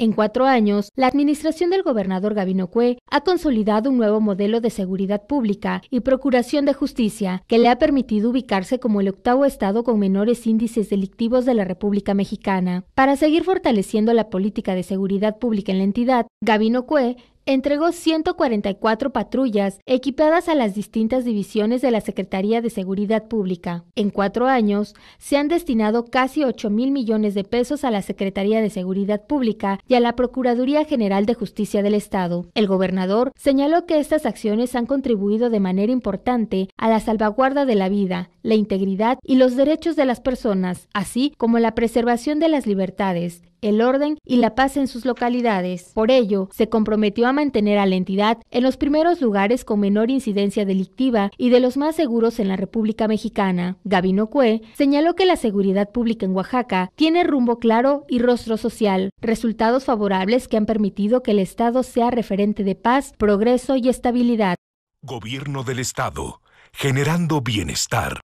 En cuatro años, la administración del gobernador Gabino Cue ha consolidado un nuevo modelo de seguridad pública y procuración de justicia que le ha permitido ubicarse como el octavo estado con menores índices delictivos de la República Mexicana. Para seguir fortaleciendo la política de seguridad pública en la entidad, Gabino Cue entregó 144 patrullas equipadas a las distintas divisiones de la Secretaría de Seguridad Pública. En cuatro años, se han destinado casi 8 mil millones de pesos a la Secretaría de Seguridad Pública, y a la Procuraduría General de Justicia del Estado. El gobernador señaló que estas acciones han contribuido de manera importante a la salvaguarda de la vida, la integridad y los derechos de las personas, así como la preservación de las libertades, el orden y la paz en sus localidades. Por ello, se comprometió a mantener a la entidad en los primeros lugares con menor incidencia delictiva y de los más seguros en la República Mexicana. Gabino Cue señaló que la seguridad pública en Oaxaca tiene rumbo claro y rostro social, resultados favorables que han permitido que el Estado sea referente de paz, progreso y estabilidad. Gobierno del Estado, generando bienestar.